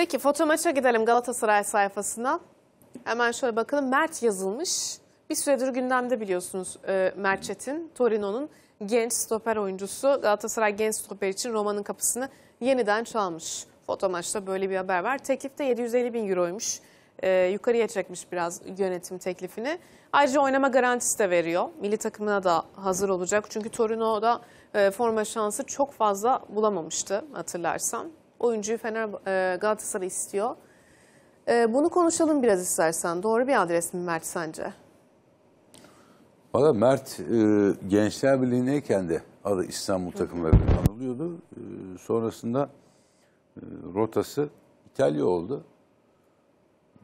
Peki foto maça gidelim Galatasaray sayfasına. Hemen şöyle bakalım Mert yazılmış. Bir süredir gündemde biliyorsunuz e, Mert Çetin, Torino'nun genç stoper oyuncusu. Galatasaray genç stoper için Roma'nın kapısını yeniden çalmış. Foto maçta böyle bir haber var. Teklif de 750 bin euroymuş. E, yukarıya çekmiş biraz yönetim teklifini. Ayrıca oynama garantisi de veriyor. Milli takımına da hazır olacak. Çünkü Torino'da e, forma şansı çok fazla bulamamıştı hatırlarsan. Oyuncuyu Fener e, Galatasaray istiyor. E, bunu konuşalım biraz istersen. Doğru bir adres mi Mert sence? Valla Mert e, Gençler Birliği'ndeyken de adı İstanbul takımlarıyla anılıyordu. E, sonrasında e, rotası İtalya oldu.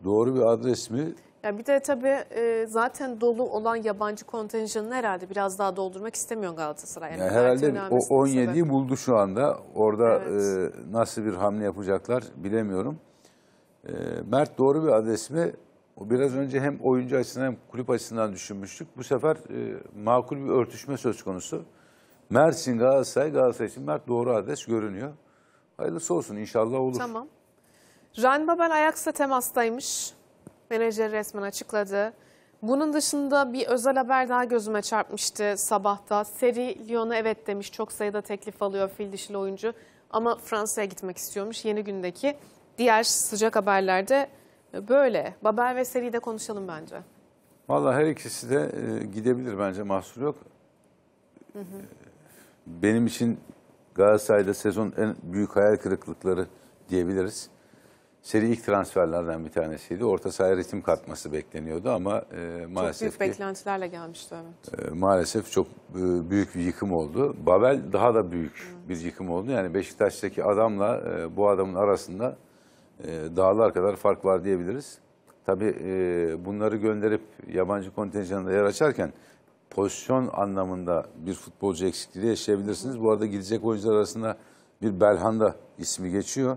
Doğru bir adres mi? Yani bir de tabii e, zaten dolu olan yabancı kontenjanını herhalde biraz daha doldurmak istemiyor Galatasaray. Yani, yani herhalde o 17'yi sebep. buldu şu anda. Orada evet. e, nasıl bir hamle yapacaklar bilemiyorum. E, Mert doğru bir adres mi? O Biraz önce hem oyuncu açısından hem kulüp açısından düşünmüştük. Bu sefer e, makul bir örtüşme söz konusu. Mersin Galatasaray, Galatasaray için Mert doğru adres görünüyor. Hayırlısı olsun inşallah olur. Tamam. Ryan Babel Ajax'la temastaymış. Menajer resmen açıkladı. Bunun dışında bir özel haber daha gözüme çarpmıştı sabahta. Seri Lyon'a evet demiş çok sayıda teklif alıyor fil dişli oyuncu ama Fransa'ya gitmek istiyormuş yeni gündeki. Diğer sıcak haberlerde böyle. Babel ve Seri de konuşalım bence. Valla her ikisi de e, gidebilir bence mahsur yok. Hı hı. Benim için Galatasaray'da sezon en büyük hayal kırıklıkları diyebiliriz seri ilk transferlerden bir tanesiydi. Orta sahaya ritim katması bekleniyordu ama e, maalesef Çok büyük ki, beklentilerle gelmişti evet. E, maalesef çok e, büyük bir yıkım oldu. Babel daha da büyük hmm. bir yıkım oldu. Yani Beşiktaş'taki adamla e, bu adamın arasında e, dağlar kadar fark var diyebiliriz. Tabii e, bunları gönderip yabancı kontenjanında yer açarken pozisyon anlamında bir futbolcu eksikliği yaşayabilirsiniz. Bu arada gidecek oyuncular arasında bir Belhanda ismi geçiyor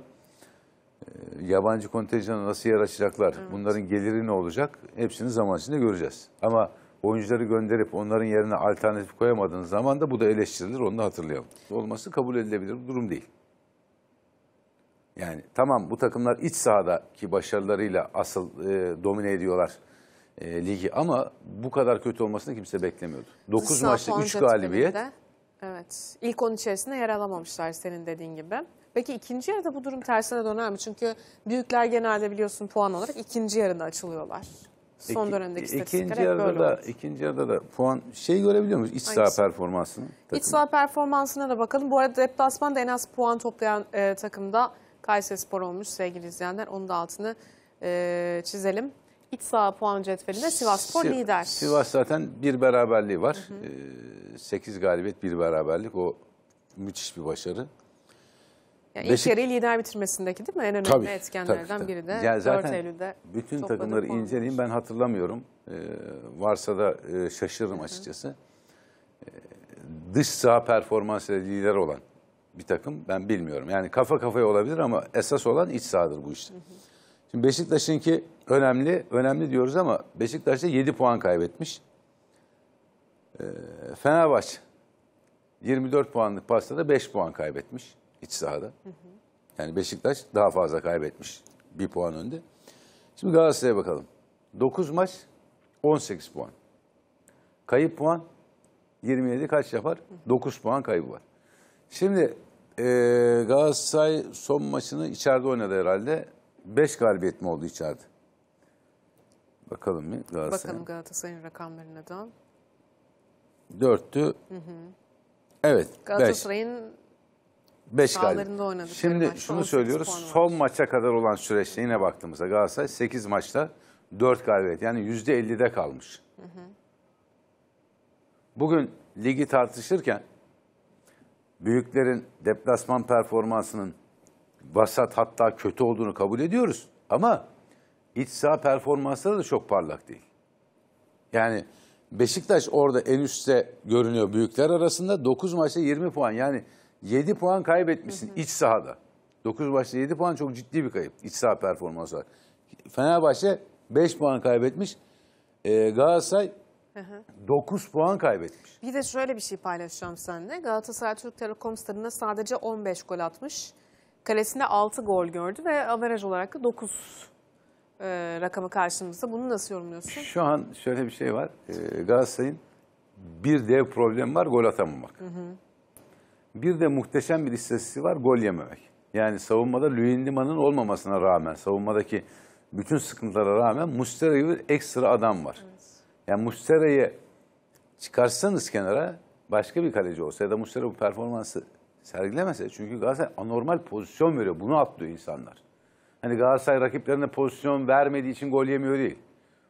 yabancı kontenjanı nasıl yer evet. bunların geliri ne olacak hepsini zaman içinde göreceğiz. Ama oyuncuları gönderip onların yerine alternatif koyamadığınız zaman da bu da eleştirilir, onu da hatırlayalım. Olması kabul edilebilir bir durum değil. Yani tamam bu takımlar iç sahadaki başarılarıyla asıl e, domine ediyorlar e, ligi ama bu kadar kötü olmasını kimse beklemiyordu. 9 maçta 3 galibiyet. Evet. İlk 10 içerisinde yer alamamışlar senin dediğin gibi. Peki ikinci yarıda bu durum tersine döner mi? Çünkü büyükler genelde biliyorsun puan olarak ikinci yarıda açılıyorlar. Son İki, dönemdeki istatistikler ikinci hep böyle yarıda da, olur. ikinci yarıda da puan şey görebiliyor muyuz? İç saha performansını. İç saha performansına da bakalım. Bu arada deplasmanda en az puan toplayan e, takımda Kayseri Spor olmuş sevgili izleyenler. Onun da altını e, çizelim. İç saha puan cetvelinde Sivas Spor Si- lider. Sivas zaten bir beraberliği var. 8 e, galibiyet bir beraberlik o müthiş bir başarı. Yani Beşik... ilk yarıyı lider bitirmesindeki değil mi? En önemli tabii, etkenlerden tabii, biri de yani 4 Eylül'de Bütün takımları puan. inceleyeyim ben hatırlamıyorum. Ee, varsa da e, şaşırırım açıkçası. Ee, dış saha performansıyla lider olan bir takım ben bilmiyorum. Yani kafa kafaya olabilir ama esas olan iç sahadır bu işte. Şimdi Beşiktaş'ın ki önemli, önemli diyoruz ama Beşiktaş'ta 7 puan kaybetmiş. Ee, Fenerbahçe 24 puanlık pastada 5 puan kaybetmiş iç sahada. Hı hı. Yani Beşiktaş daha fazla kaybetmiş. Bir puan önde. Şimdi Galatasaray'a bakalım. 9 maç 18 puan. Kayıp puan 27 kaç yapar? 9 puan kaybı var. Şimdi e, Galatasaray son maçını içeride oynadı herhalde. 5 galibiyet mi oldu içeride? Bakalım mı Galatasaray'ın? Bakalım Galatasaray'ın rakamlarına da. 4'tü. Hı Evet. Galatasaray'ın 5 galibiyet. oynadık. Şimdi maçta, şunu söylüyoruz. Son maça kadar olan süreçte yine baktığımızda Galatasaray 8 maçta 4 galibiyet. Yani %50'de kalmış. Hı hı. Bugün ligi tartışırken büyüklerin deplasman performansının vasat hatta kötü olduğunu kabul ediyoruz. Ama iç saha performansları da çok parlak değil. Yani Beşiktaş orada en üstte görünüyor büyükler arasında. 9 maçta 20 puan. Yani 7 puan kaybetmişsin hı hı. iç sahada. 9 başta 7 puan çok ciddi bir kayıp iç saha performansı var. Fenerbahçe 5 puan kaybetmiş. Ee, Galatasaray Hı hı. 9 puan kaybetmiş. Bir de şöyle bir şey paylaşacağım seninle. Galatasaray Türk Telekom stadında sadece 15 gol atmış. Kalesinde 6 gol gördü ve averaj olarak da 9 e, rakamı karşımızda. Bunu nasıl yorumluyorsun? Şu an şöyle bir şey var. Ee, Galatasaray'ın bir dev problemi var gol atamamak. Hı hı. Bir de muhteşem bir istatistik var gol yememek. Yani savunmada Lüyendiman'ın olmamasına rağmen, savunmadaki bütün sıkıntılara rağmen Mustera gibi ekstra adam var. Evet. Yani Mustera'yı çıkarsanız kenara başka bir kaleci olsa ya da Mustera bu performansı sergilemese. Çünkü Galatasaray anormal pozisyon veriyor. Bunu atlıyor insanlar. Hani Galatasaray rakiplerine pozisyon vermediği için gol yemiyor değil.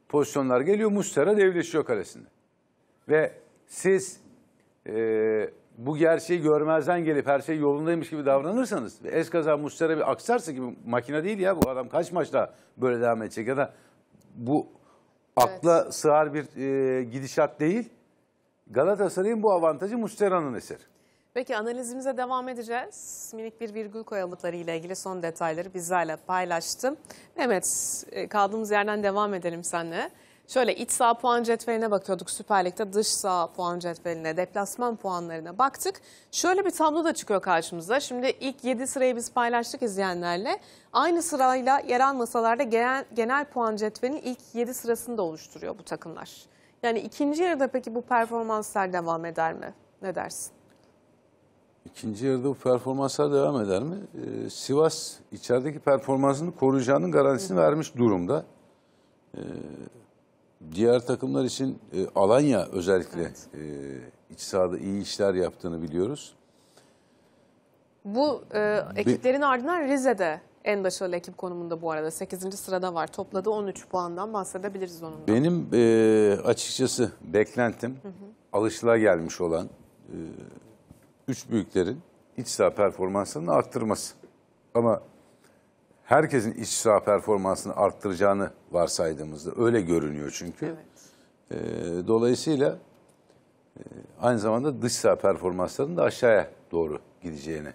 Pozisyonlar geliyor Mustera devleşiyor kalesinde. Ve siz e, bu gerçeği görmezden gelip her şey yolundaymış gibi davranırsanız ve eskaza Muslera bir aksarsa gibi makine değil ya bu adam kaç maçta böyle devam edecek ya da bu akla evet. sığar bir e, gidişat değil. Galatasaray'ın bu avantajı Muslera'nın eseri. Peki analizimize devam edeceğiz. Minik bir virgül koyalımları ile ilgili son detayları bizlerle paylaştım. Mehmet e, kaldığımız yerden devam edelim seninle. Şöyle iç saha puan cetveline bakıyorduk Süper Lig'de dış saha puan cetveline, deplasman puanlarına baktık. Şöyle bir tablo da çıkıyor karşımıza. Şimdi ilk 7 sırayı biz paylaştık izleyenlerle. Aynı sırayla yer almasalar da genel, genel puan cetvelinin ilk 7 sırasını da oluşturuyor bu takımlar. Yani ikinci yarıda peki bu performanslar devam eder mi? Ne dersin? İkinci yarıda bu performanslar devam eder mi? Ee, Sivas içerideki performansını koruyacağının garantisini Hı -hı. vermiş durumda. Ee, diğer takımlar için e, Alanya özellikle evet. e, iç sahada iyi işler yaptığını biliyoruz. Bu e, ekiplerin Be ardından Rize'de en başarılı ekip konumunda bu arada. 8. sırada var. Topladı 13 puandan bahsedebiliriz onunla. Benim e, açıkçası beklentim hı gelmiş olan e, üç büyüklerin iç saha performansını arttırması. Ama herkesin iç saha performansını arttıracağını varsaydığımızda öyle görünüyor çünkü. Evet. E, dolayısıyla e, aynı zamanda dış saha performanslarının da aşağıya doğru gideceğini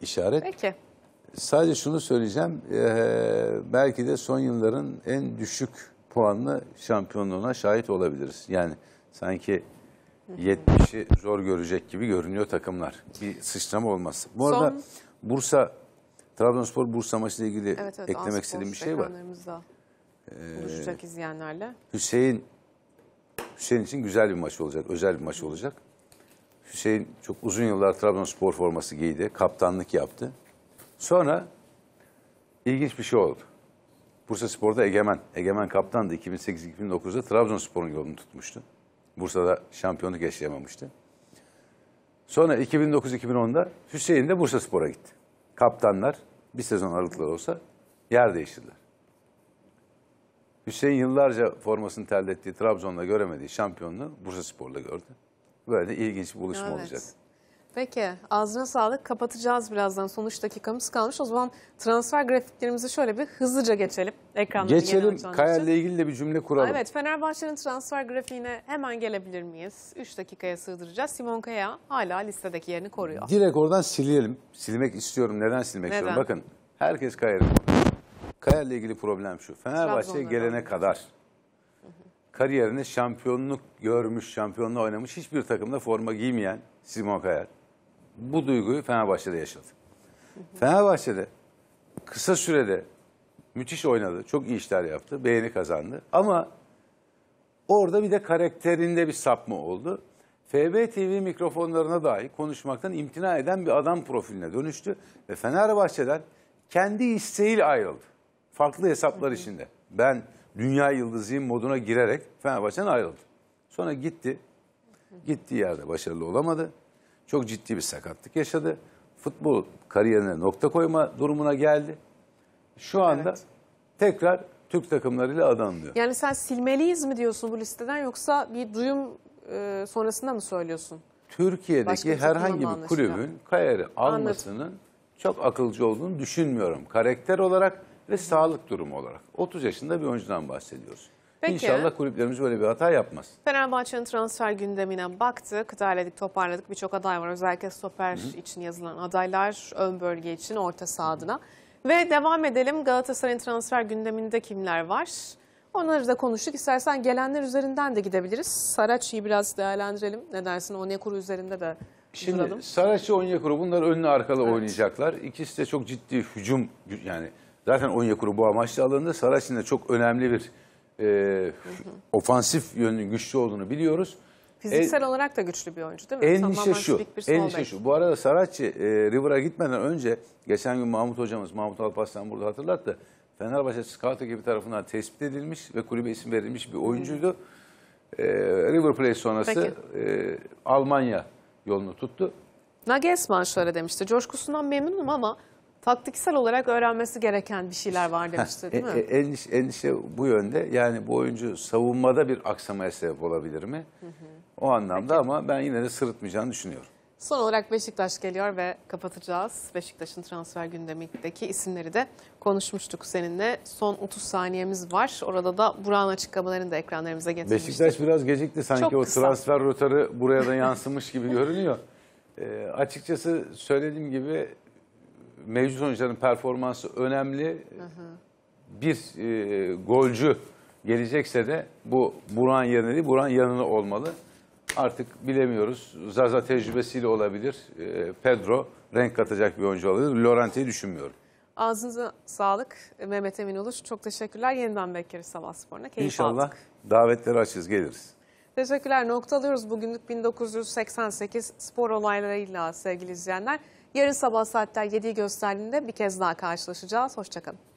işaret. Peki. Sadece şunu söyleyeceğim. E, belki de son yılların en düşük puanlı şampiyonluğuna şahit olabiliriz. Yani sanki 70'i zor görecek gibi görünüyor takımlar. Bir sıçrama olmaz. Bu arada son... Bursa Trabzonspor Bursa maçıyla ilgili evet, evet, eklemek istediğim bir şey var. Ee, buluşacak izleyenlerle. Hüseyin Hüseyin için güzel bir maç olacak, özel bir maç olacak. Hüseyin çok uzun yıllar Trabzonspor forması giydi, kaptanlık yaptı. Sonra ilginç bir şey oldu. Bursa Spor'da Egemen, Egemen kaptandı. 2008-2009'da Trabzonspor'un yolunu tutmuştu. Bursa'da şampiyonluk yaşayamamıştı. Sonra 2009-2010'da Hüseyin de Bursa Spor'a gitti kaptanlar bir sezon aralıklar olsa yer değiştirdiler. Hüseyin yıllarca formasını terlettiği Trabzon'da göremediği şampiyonluğu Bursa Spor'la gördü. Böyle ilginç bir buluşma evet. olacak. Peki ağzına sağlık kapatacağız birazdan sonuç dakikamız kalmış. O zaman transfer grafiklerimizi şöyle bir hızlıca geçelim. Ekranlara geçelim Kaya ile ilgili de bir cümle kuralım. Evet Fenerbahçe'nin transfer grafiğine hemen gelebilir miyiz? 3 dakikaya sığdıracağız. Simon Kaya hala listedeki yerini koruyor. Direkt oradan silelim. Silmek istiyorum. Neden silmek istiyorum? Bakın herkes Kaya'yı Kaya ile ilgili problem şu. Fenerbahçe'ye gelene kadar kariyerinde şampiyonluk görmüş, şampiyonluğa oynamış hiçbir takımda forma giymeyen Simon Kayal bu duyguyu Fenerbahçe'de yaşadı. Fenerbahçe'de kısa sürede müthiş oynadı. Çok iyi işler yaptı. Beğeni kazandı. Ama orada bir de karakterinde bir sapma oldu. FB TV mikrofonlarına dahi konuşmaktan imtina eden bir adam profiline dönüştü. Ve Fenerbahçe'den kendi isteğiyle ayrıldı. Farklı hesaplar içinde. Ben dünya yıldızıyım moduna girerek Fenerbahçe'den ayrıldı. Sonra gitti. Gittiği yerde başarılı olamadı çok ciddi bir sakatlık yaşadı. Futbol kariyerine nokta koyma durumuna geldi. Şu anda evet. tekrar Türk takımlarıyla adanılıyor. Yani sen silmeliyiz mi diyorsun bu listeden yoksa bir duyum e, sonrasında mı söylüyorsun? Türkiye'deki Başka herhangi bir kulübün kariyeri almasının Anladım. çok akılcı olduğunu düşünmüyorum. Karakter olarak ve Hı. sağlık durumu olarak. 30 yaşında bir oyuncudan bahsediyoruz. Peki. İnşallah kulüplerimiz böyle bir hata yapmaz. Fenerbahçe'nin transfer gündemine baktık, derledik, toparladık. Birçok aday var. Özellikle stoper Hı. için yazılan adaylar, ön bölge için, orta saha adına. Ve devam edelim Galatasaray'ın transfer gündeminde kimler var? Onları da konuştuk. İstersen gelenler üzerinden de gidebiliriz. Saraç'ı biraz değerlendirelim. Ne dersin? Onyekuru üzerinde de Şimdi duralım. Saraç'ı Onyekuru bunlar önlü arkalı evet. oynayacaklar. İkisi de çok ciddi hücum yani zaten Onyekuru bu amaçla alındı. Saraç'ın da çok önemli bir e, hı hı. ofansif yönünün güçlü olduğunu biliyoruz. Fiziksel e, olarak da güçlü bir oyuncu değil mi? En Tamamen şu. en bek. şu. Bu arada Saracchi e, River'a gitmeden önce geçen gün Mahmut hocamız Mahmut Alparslan burada hatırlattı. Fenerbahçe Scout ekibi tarafından tespit edilmiş ve kulübe isim verilmiş bir oyuncuydu. Hı. E, River Plate sonrası e, Almanya yolunu tuttu. Nagelsmann şöyle demişti. Coşkusundan memnunum ama taktiksel olarak öğrenmesi gereken bir şeyler var demişti e, değil mi? E, e, endişe, endişe bu yönde. Yani bu oyuncu savunmada bir aksamaya sebep olabilir mi? O anlamda Peki. ama ben yine de sırıtmayacağını düşünüyorum. Son olarak Beşiktaş geliyor ve kapatacağız. Beşiktaş'ın transfer gündemindeki isimleri de konuşmuştuk seninle. Son 30 saniyemiz var. Orada da Burak'ın açıklamalarını da ekranlarımıza getirmiştik. Beşiktaş biraz gecikti sanki o transfer rotarı buraya da yansımış gibi görünüyor. E, açıkçası söylediğim gibi mevcut oyuncuların performansı önemli. Hı hı. Bir e, golcü gelecekse de bu Buran yerine değil, Buran yanına olmalı. Artık bilemiyoruz. Zaza tecrübesiyle olabilir. E, Pedro renk katacak bir oyuncu olabilir. Laurenti'yi düşünmüyorum. Ağzınıza sağlık Mehmet Emin Uluş. Çok teşekkürler. Yeniden bekleriz Sabah Spor'una. Keyif İnşallah aldık. davetleri açız geliriz. Teşekkürler. alıyoruz. bugünlük 1988 spor olaylarıyla sevgili izleyenler. Yarın sabah saatler 7'yi gösterdiğinde bir kez daha karşılaşacağız. Hoşçakalın.